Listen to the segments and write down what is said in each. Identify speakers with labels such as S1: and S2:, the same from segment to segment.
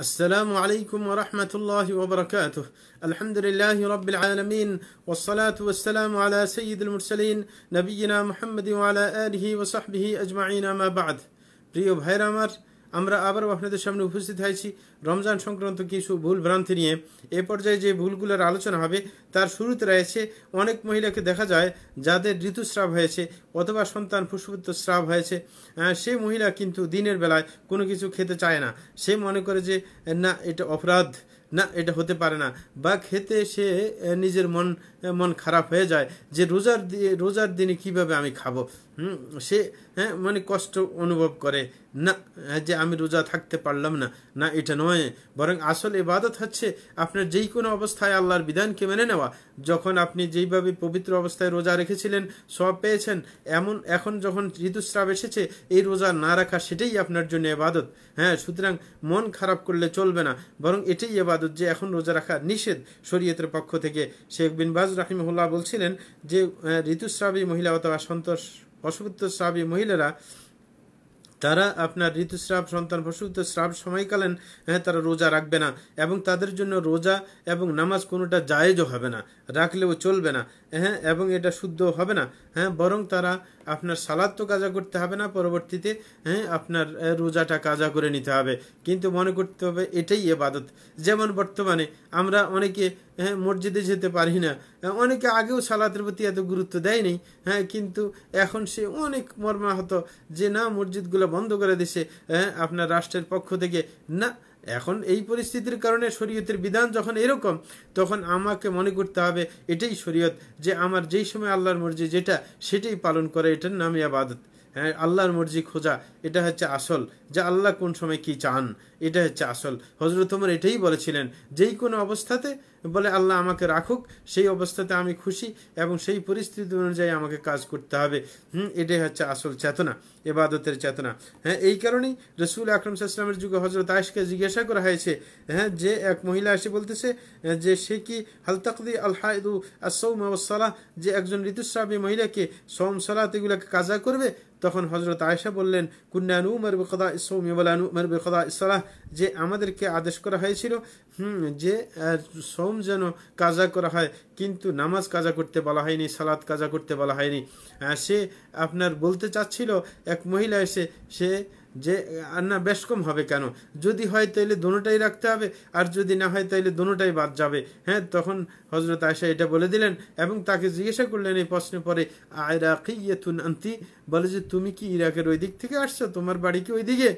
S1: السلام عليكم ورحمة الله وبركاته الحمد لله رب العالمين والصلاة والسلام على سيد المرسلين نبينا محمد وعلى آله وصحبه أجمعين ما بعد প্রিয় هيرامر আমরা আবারও আপনাদের সামনে উপস্থিত হয়েছি রমজান সংক্রান্ত কিছু ভুল ভ্রান্তি নিয়ে এ পর্যায়ে যে ভুলগুলোর আলোচনা হবে তার শুরুতে রয়েছে অনেক মহিলাকে দেখা যায় যাদের ঋতুস্রাব হয়েছে অথবা সন্তান পুষ্পুত্র স্রাব হয়েছে সে মহিলা কিন্তু দিনের বেলায় কোনো কিছু খেতে চায় না সে মনে করে যে না এটা অপরাধ না এটা হতে পারে না বা খেতে সে নিজের মন মন খারাপ হয়ে যায় যে রোজার রোজার দিনে কিভাবে আমি খাবো সে হ্যাঁ মানে কষ্ট অনুভব করে না হ্যাঁ, যে আমি রোজা থাকতে পারলাম না না এটা নয় বরং আসল এবাদত হচ্ছে আপনার যেই কোনো অবস্থায় আল্লাহর বিধানকে মেনে নেওয়া যখন আপনি যেইভাবে পবিত্র অবস্থায় রোজা রেখেছিলেন সব পেয়েছেন এমন এখন যখন ঋতুস্রাব এসেছে এই রোজা না রাখা সেটাই আপনার জন্য এবাদত হ্যাঁ সুতরাং মন খারাপ করলে চলবে না বরং এটাই এবাদত যে এখন রোজা রাখা নিষেধ শরীয়তের পক্ষ থেকে শেখ বিনবাজ রাহিমহুল্লাহ বলছিলেন যে ঋতুস্রাবী মহিলা অথবা সন্তোষ অসুপুত্রস্রাবী মহিলারা তারা আপনার ঋতুস্রাব সন্তান প্রসূত স্রাব সময়কালীন হ্যাঁ তারা রোজা রাখবে না এবং তাদের জন্য রোজা এবং নামাজ কোনোটা জায়েজও হবে না রাখলেও চলবে না হ্যাঁ এবং এটা শুদ্ধ হবে না হ্যাঁ বরং তারা আপনার সালাদ তো কাজা করতে হবে না পরবর্তীতে হ্যাঁ আপনার রোজাটা কাজা করে নিতে হবে কিন্তু মনে করতে হবে এটাই এবাদত যেমন বর্তমানে আমরা অনেকে হ্যাঁ মসজিদে যেতে পারি না হ্যাঁ, অনেকে আগেও সালাতের প্রতি এত গুরুত্ব দেয়নি হ্যাঁ কিন্তু এখন সে অনেক মর্মাহত যে না মসজিদগুলো বন্ধ করে দিছে হ্যাঁ আপনার রাষ্ট্রের পক্ষ থেকে না এখন এই পরিস্থিতির কারণে শরীয়তের বিধান যখন এরকম তখন আমাকে মনে করতে হবে এটাই শরীয়ত যে আমার যেই সময় আল্লাহর মর্জি যেটা সেটাই পালন করে এটার নামই আবাদত হ্যাঁ আল্লাহর মর্জি খোঁজা এটা হচ্ছে আসল যে আল্লাহ কোন সময় কি চান এটা হচ্ছে আসল হজরত তোমার এটাই বলেছিলেন যেই কোনো অবস্থাতে বলে আল্লাহ আমাকে রাখুক সেই অবস্থাতে আমি খুশি এবং সেই পরিস্থিতি অনুযায়ী আমাকে কাজ করতে হবে হুম এটাই হচ্ছে আসল চেতনা এবাদতের চেতনা হ্যাঁ এই কারণেই রসুল আকরম সাল্লামের যুগে হজরত আয়েশকে জিজ্ঞাসা করা হয়েছে হ্যাঁ যে এক মহিলা এসে বলতেছে যে সে কি হালতাকদি আলহায়দু আসৌমসালাহ যে একজন ঋতুস্রাবী মহিলাকে সোম সালাত এগুলাকে কাজা করবে তখন হজরত আয়েশা বললেন কুন্নানু মারবে খদা ইসৌমিবলানু মারবে খদা ইসলাহ যে আমাদেরকে আদেশ করা হয়েছিল যে সৌম সাওম যেন কাজা করা হয় কিন্তু নামাজ কাজা করতে বলা হয়নি সালাদ কাজা করতে বলা হয়নি সে আপনার বলতে চাচ্ছিল এক মহিলা এসে সে যে আর না বেশ কম হবে কেন যদি হয় তাইলে দোনোটাই রাখতে হবে আর যদি না হয় তাইলে দোনোটাই বাদ যাবে হ্যাঁ তখন হজরত আয়সা এটা বলে দিলেন এবং তাকে জিজ্ঞাসা করলেন এই প্রশ্নের পরে আয়রাকি ইয়ে তুন আন্তি বলে যে তুমি কি ইরাকের ওই দিক থেকে আসছো তোমার বাড়ি কি ওই দিকে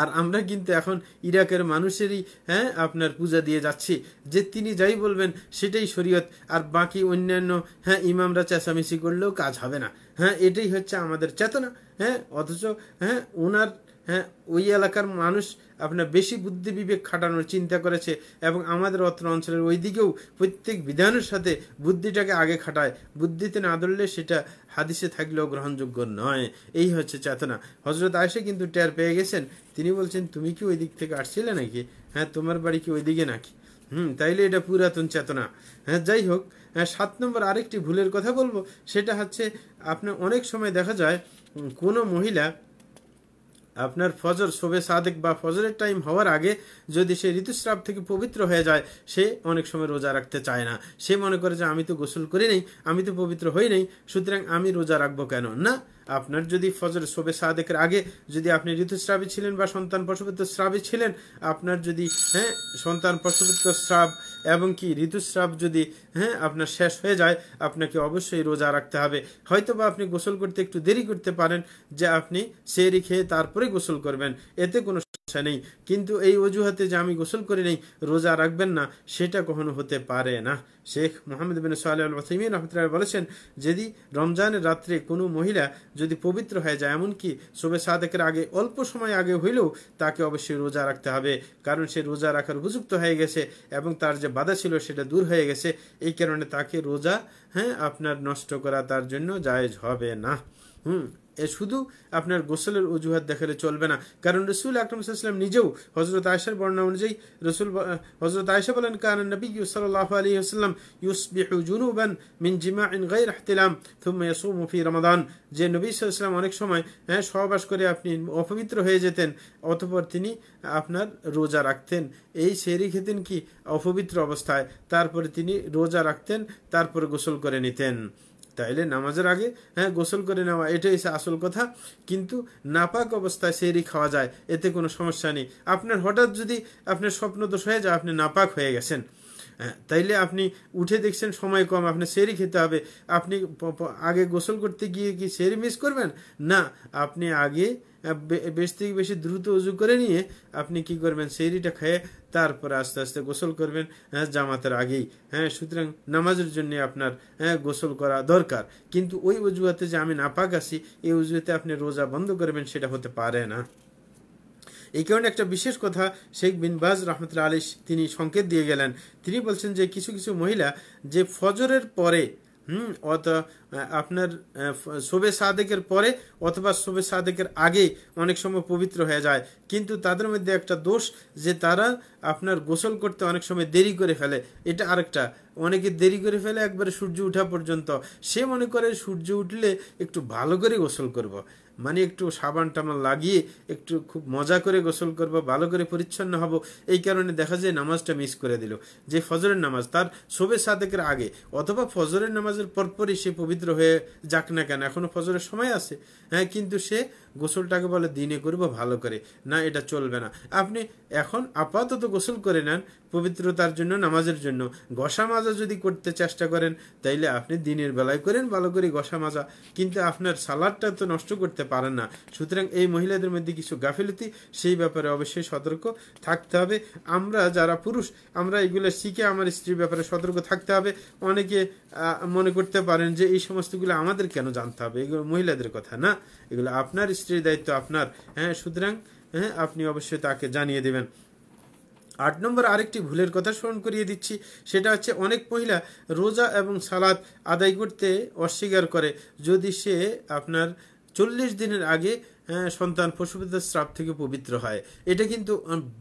S1: আর আমরা কিন্তু এখন ইরাকের মানুষেরই হ্যাঁ আপনার পূজা দিয়ে যাচ্ছি যে তিনি যাই বলবেন সেটাই শরীয়ত আর বাকি অন্যান্য হ্যাঁ ইমামরা চেঁচামেচি করলেও কাজ হবে না হ্যাঁ এটাই হচ্ছে আমাদের চেতনা হ্যাঁ অথচ হ্যাঁ ওনার হ্যাঁ ওই এলাকার মানুষ আপনার বেশি বুদ্ধি বিবেক খাটানোর চিন্তা করেছে এবং আমাদের অত্র অঞ্চলের ওই দিকেও প্রত্যেক বিধানের সাথে বুদ্ধিটাকে আগে খাটায় বুদ্ধিতে না ধরলে সেটা হাদিসে থাকলেও গ্রহণযোগ্য নয় এই হচ্ছে চেতনা হজরত আয়সে কিন্তু ট্যার পেয়ে গেছেন তিনি বলছেন তুমি কি ওই দিক থেকে আসছিলে নাকি হ্যাঁ তোমার বাড়ি কি ওই দিকে নাকি হুম তাইলে এটা পুরাতন চেতনা হ্যাঁ যাই হোক হ্যাঁ সাত নম্বর আরেকটি ভুলের কথা বলবো সেটা হচ্ছে আপনার অনেক সময় দেখা যায় কোনো মহিলা আপনার ফজর শোভে সাদেক বা ফজরের টাইম হওয়ার আগে যদি সে ঋতুস্রাব থেকে পবিত্র হয়ে যায় সে অনেক সময় রোজা রাখতে চায় না সে মনে করে যে আমি তো গোসল করি নেই আমি তো পবিত্র হই নেই সুতরাং আমি রোজা রাখবো কেন না আপনার যদি ফজর শোবে সাদেকের আগে যদি আপনি ঋতুস্রাবে ছিলেন বা সন্তান প্রসবিত স্রাবে ছিলেন আপনার যদি হ্যাঁ সন্তান প্রসবিত স্রাব এবং কি ঋতুস্রাব যদি হ্যাঁ আপনার শেষ হয়ে যায় আপনাকে অবশ্যই রোজা রাখতে হবে হয়তো বা আপনি গোসল করতে একটু দেরি করতে পারেন যে আপনি সেরি খেয়ে তারপরে গোসল করবেন এতে কোনো সমস্যা নেই কিন্তু এই অজুহাতে যে আমি গোসল করি নেই রোজা রাখবেন না সেটা কখনো হতে পারে না শেখ মোহাম্মদ বিন সোহাল ওসিমিন রহমতুল্লাহ বলেছেন যদি রমজানের রাত্রে কোনো মহিলা যদি পবিত্র হয়ে যায় এমনকি শোবে সাদেকের আগে অল্প সময় আগে হইলেও তাকে অবশ্যই রোজা রাখতে হবে কারণ সে রোজা রাখার উপযুক্ত হয়ে গেছে এবং তার যে বাধা ছিল সেটা দূর হয়ে গেছে এই কারণে তাকে রোজা হ্যাঁ আপনার নষ্ট করা তার জন্য জায়েজ হবে না হুম এ শুধু আপনার গোসলের অজুহাত দেখালে চলবে না কারণ রসুল আকরম নিজেও হজরত আয়সার বর্ণনা অনুযায়ী রসুল হজরত আয়সা বলেন কারণ নবী ইউসাল আলী আসসালাম ইউস জুনুবান মিন জিমা ইন গাই রাহতিলাম থুম্মা মুফি রমাদান যে নবী সাল্লাম অনেক সময় হ্যাঁ সহবাস করে আপনি অপবিত্র হয়ে যেতেন অতপর তিনি আপনার রোজা রাখতেন এই সেরি খেতেন কি অপবিত্র অবস্থায় তারপরে তিনি রোজা রাখতেন তারপরে গোসল করে নিতেন তাইলে নামাজের আগে হ্যাঁ গোসল করে নেওয়া এটাই হচ্ছে আসল কথা কিন্তু নাপাক অবস্থায় সেরি খাওয়া যায় এতে কোনো সমস্যা নেই আপনার হঠাৎ যদি আপনার স্বপ্ন দোষ হয়ে যায় আপনি নাপাক হয়ে গেছেন হ্যাঁ, তাইলে আপনি উঠে দেখছেন সময় কম আপনি সেরি খেতে হবে আপনি আগে গোসল করতে গিয়ে কি সেরি মিস করবেন না আপনি আগে বেশ থেকে বেশি দ্রুত উজু করে নিয়ে আপনি কি করবেন সেইটা খেয়ে তারপরে আস্তে আস্তে গোসল করবেন হ্যাঁ জামাতের আগেই হ্যাঁ সুতরাং নামাজের জন্য আপনার হ্যাঁ গোসল করা দরকার কিন্তু ওই অজুহাতে যে আমি নাপাক আসি এই অজুহাতে আপনি রোজা বন্ধ করবেন সেটা হতে পারে না এই কারণে একটা বিশেষ কথা শেখ বিনবাজ রহমতুল্লা আলী তিনি সংকেত দিয়ে গেলেন তিনি বলছেন যে কিছু কিছু মহিলা যে ফজরের পরে হুম অত আপনার শোভে সাদেকের পরে অথবা শোভে সাদেকের আগে অনেক সময় পবিত্র হয়ে যায় কিন্তু তাদের মধ্যে একটা দোষ যে তারা আপনার গোসল করতে অনেক সময় দেরি করে ফেলে এটা আরেকটা অনেকে দেরি করে ফেলে একবারে সূর্য উঠা পর্যন্ত সে মনে করে সূর্য উঠলে একটু ভালো করে গোসল করব। মানে একটু সাবান টামান লাগিয়ে একটু খুব মজা করে গোসল করবো ভালো করে পরিচ্ছন্ন হব এই কারণে দেখা যায় নামাজটা মিস করে দিল যে ফজরের নামাজ তার শোবে সাদেকের আগে অথবা ফজরের নামাজের পরপরই সে পবিত্র হয়ে যাক না কেন এখনও ফজরের সময় আছে হ্যাঁ কিন্তু সে গোসলটাকে বলে দিনে করব ভালো করে না এটা চলবে না আপনি এখন আপাতত গোসল করে নেন পবিত্রতার জন্য নামাজের জন্য গসা মাজা যদি করতে চেষ্টা করেন তাইলে আপনি দিনের বেলায় করেন ভালো করে গসা মাজা কিন্তু আপনার সালাডটা তো নষ্ট করতে পারেন না সুতরাং এই মহিলাদের মধ্যে কিছু গাফিলতি সেই ব্যাপারে অবশ্যই সতর্ক থাকতে হবে আমরা যারা পুরুষ আমরা এগুলো শিখে আমার স্ত্রীর ব্যাপারে সতর্ক থাকতে হবে অনেকে মনে করতে পারেন যে এই সমস্তগুলো আমাদের কেন জানতে হবে এগুলো মহিলাদের কথা না এগুলো আপনার স্ত্রীর দায়িত্ব আপনার হ্যাঁ সুতরাং হ্যাঁ আপনি অবশ্যই তাকে জানিয়ে দেবেন আট নম্বর আরেকটি ভুলের কথা স্মরণ করিয়ে দিচ্ছি সেটা হচ্ছে অনেক মহিলা রোজা এবং সালাদ আদায় করতে অস্বীকার করে যদি সে আপনার চল্লিশ দিনের আগে সন্তান পশুপতির শ্রাপ থেকে পবিত্র হয় এটা কিন্তু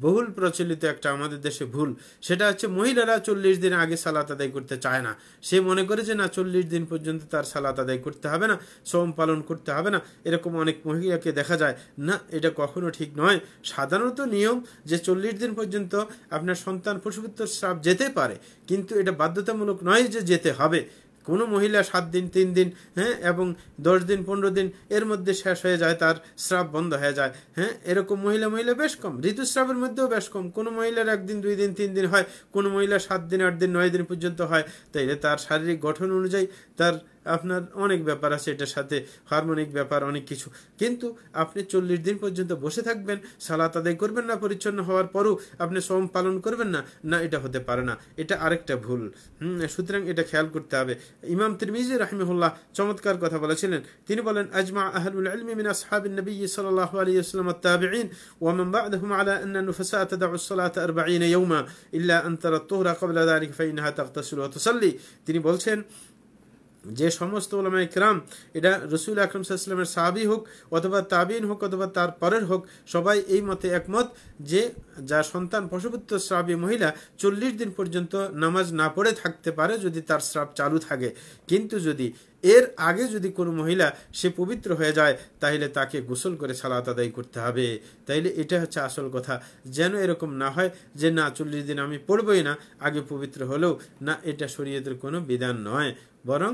S1: বহুল প্রচলিত একটা আমাদের দেশে ভুল সেটা হচ্ছে মহিলারা চল্লিশ দিন আগে সালাত আদায় করতে চায় না সে মনে করে যে না চল্লিশ দিন পর্যন্ত তার সালাত আদায় করতে হবে না শ্রম পালন করতে হবে না এরকম অনেক মহিলাকে দেখা যায় না এটা কখনো ঠিক নয় সাধারণত নিয়ম যে চল্লিশ দিন পর্যন্ত আপনার সন্তান পশুপুত্র শ্রাপ যেতে পারে কিন্তু এটা বাধ্যতামূলক নয় যে যেতে হবে কোনো মহিলা সাত দিন তিন দিন হ্যাঁ এবং দশ দিন পনেরো দিন এর মধ্যে শেষ হয়ে যায় তার স্রাব বন্ধ হয়ে যায় হ্যাঁ এরকম মহিলা মহিলা বেশ কম ঋতুস্রাবের মধ্যেও বেশ কম কোনো মহিলার একদিন দুই দিন তিন দিন হয় কোনো মহিলা সাত দিন আট দিন নয় দিন পর্যন্ত হয় তাইলে তার শারীরিক গঠন অনুযায়ী তার আপনার অনেক ব্যাপার আছে এটার সাথে হারমোনিক ব্যাপার অনেক কিছু কিন্তু আপনি চল্লিশ দিন পর্যন্ত বসে থাকবেন সালাত আদায় করবেন না পরিচ্ছন্ন হওয়ার পরও আপনি শ্রম পালন করবেন না না এটা হতে পারে না এটা আরেকটা ভুল সুতরাং এটা খেয়াল করতে হবে ইমাম তিরমিজি রাহমিহুল্লাহ চমৎকার কথা বলেছিলেন তিনি বলেন আজমা আহলুল আলমি মিন আসহাব নবী التابعين ومن بعدهم على أن النفساء تدع الصلاة أربعين يوما إلا أن ترى قبل ذلك فإنها تغتسل وتصلي তিনি বলছেন যে সমস্ত ওলামা ইকরাম এটা রসুল আকরম সাহাশ্লামের সাহাবি হোক অথবা তাবিন হোক অথবা তার পরের হোক সবাই এই মতে একমত যে যা সন্তান পশুপুত্র স্রাবি মহিলা চল্লিশ দিন পর্যন্ত নামাজ না পড়ে থাকতে পারে যদি তার স্রাব চালু থাকে কিন্তু যদি এর আগে যদি কোনো মহিলা সে পবিত্র হয়ে যায় তাহলে তাকে গোসল করে সালাত আদায় করতে হবে তাইলে এটা হচ্ছে আসল কথা যেন এরকম না হয় যে না চল্লিশ দিন আমি পড়বই না আগে পবিত্র হলেও না এটা শরীয়তের কোনো বিধান নয় বরং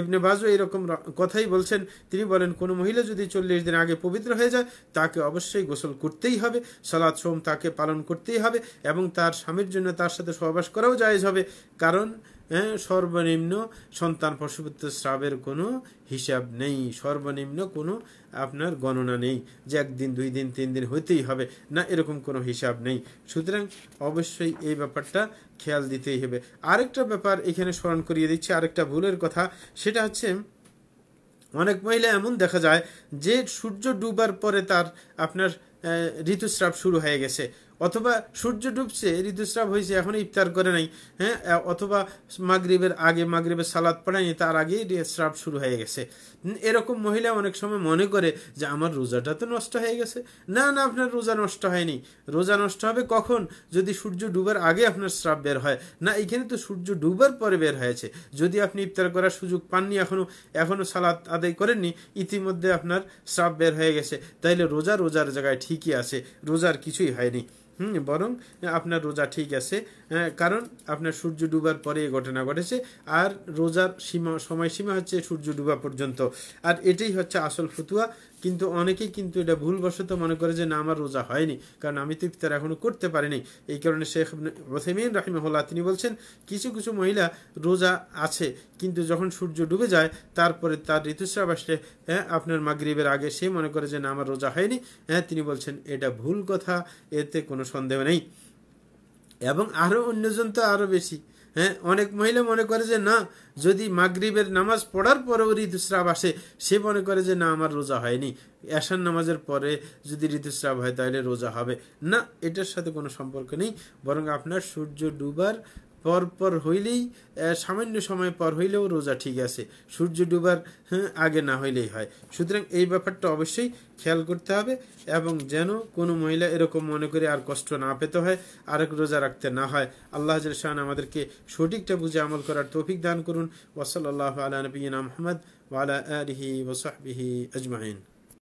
S1: ইবনে বাজু এরকম কথাই বলছেন তিনি বলেন কোনো মহিলা যদি চল্লিশ দিন আগে পবিত্র হয়ে যায় তাকে অবশ্যই গোসল করতেই হবে সলাদ সোম তাকে পালন করতেই হবে এবং তার স্বামীর জন্য তার সাথে সহবাস করাও জায়েজ হবে কারণ হ্যাঁ, সর্বনিম্ন সন্তান প্রসূত স্রাবের কোনো হিসাব নেই সর্বনিম্ন কোনো আপনার গণনা নেই যে একদিন দুই দিন তিন দিন হইতেই হবে না এরকম কোনো হিসাব নেই সুতরাং অবশ্যই এই ব্যাপারটা খেয়াল দিতেই হবে আরেকটা ব্যাপার এখানে স্মরণ করিয়ে দিচ্ছে আরেকটা ভুলের কথা সেটা হচ্ছে অনেক মহিলা এমন দেখা যায় যে সূর্য ডুবার পরে তার আপনার ঋতুস্রাব শুরু হয়ে গেছে অথবা সূর্য ডুবছে ঋতুস্রাব হয়েছে এখন ইফতার করে নাই হ্যাঁ অথবা মাগরীবের আগে মাগরীবের সালাদ পড়ায়নি তার আগেই স্রাব শুরু হয়ে গেছে এরকম মহিলা অনেক সময় মনে করে যে আমার রোজাটা তো নষ্ট হয়ে গেছে না না আপনার রোজা নষ্ট হয়নি রোজা নষ্ট হবে কখন যদি সূর্য ডুবার আগে আপনার স্রাব বের হয় না এখানে তো সূর্য ডুবার পরে বের হয়েছে যদি আপনি ইফতার করার সুযোগ পাননি এখনও এখনও সালাদ আদায় করেননি ইতিমধ্যে আপনার স্রাব বের হয়ে গেছে তাইলে রোজা রোজার জায়গায় ঠিকই আছে রোজার কিছুই হয়নি হুম বরং আপনার রোজা ঠিক আছে কারণ আপনার সূর্য ডুবার পরে এই ঘটনা ঘটেছে আর রোজার সীমা সময়সীমা হচ্ছে সূর্য ডুবা পর্যন্ত আর এটাই হচ্ছে আসল ফতুয়া কিন্তু অনেকেই কিন্তু এটা ভুলবশত মনে করে যে না আমার রোজা হয়নি কারণ আমি তো ইফতার এখনও করতে পারিনি এই কারণে শেখ রসেমিন রাহিমহল্লা তিনি বলছেন কিছু কিছু মহিলা রোজা আছে কিন্তু যখন সূর্য ডুবে যায় তারপরে তার ঋতুস্রাব আসলে হ্যাঁ আপনার মাগরীবের আগে সে মনে করে যে না আমার রোজা হয়নি হ্যাঁ তিনি বলছেন এটা ভুল কথা এতে কোনো কোনো সন্দেহ নেই এবং আরও অন্যজন তো আরও বেশি হ্যাঁ অনেক মহিলা মনে করে যে না যদি মাগরীবের নামাজ পড়ার পরেও ঋতুস্রাব আসে সে মনে করে যে না আমার রোজা হয়নি এশার নামাজের পরে যদি ঋতুস্রাব হয় তাহলে রোজা হবে না এটার সাথে কোনো সম্পর্ক নেই বরং আপনার সূর্য ডুবার পর পর হইলেই সামান্য সময় পর হইলেও রোজা ঠিক আছে সূর্য ডুবার হ্যাঁ, আগে না হইলেই হয় সুতরাং এই ব্যাপারটা অবশ্যই খেয়াল করতে হবে এবং যেন কোনো মহিলা এরকম মনে করে আর কষ্ট না পেতে হয় আরেক রোজা রাখতে না হয় আল্লাহ শাহান আমাদেরকে সঠিকটা বুঝে আমল করার তৌফিক দান করুন ওসল আল্লাহ আলা নবীনা মোহাম্মদ ওয়ালা আলহি ওসাহবিহি আজমাহিন